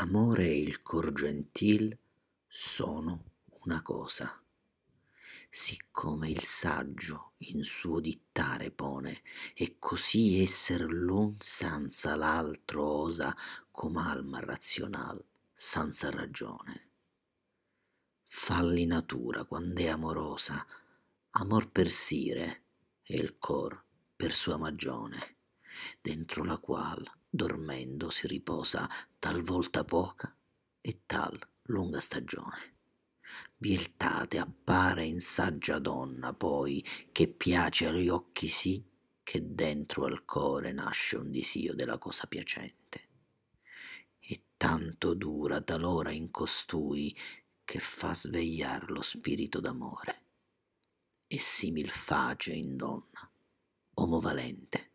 amore e il cor gentil sono una cosa. Siccome il saggio in suo dittare pone, e così esser l'un senza l'altro osa, com'alma razional, senza ragione. Falli natura quand'è amorosa, amor per sire, e il cor per sua magione dentro la quale, dormendo, si riposa talvolta poca e tal lunga stagione. Bieltate appare in saggia donna poi, che piace agli occhi sì, che dentro al core nasce un disio della cosa piacente. E tanto dura talora in costui, che fa svegliar lo spirito d'amore. E simil face in donna, valente.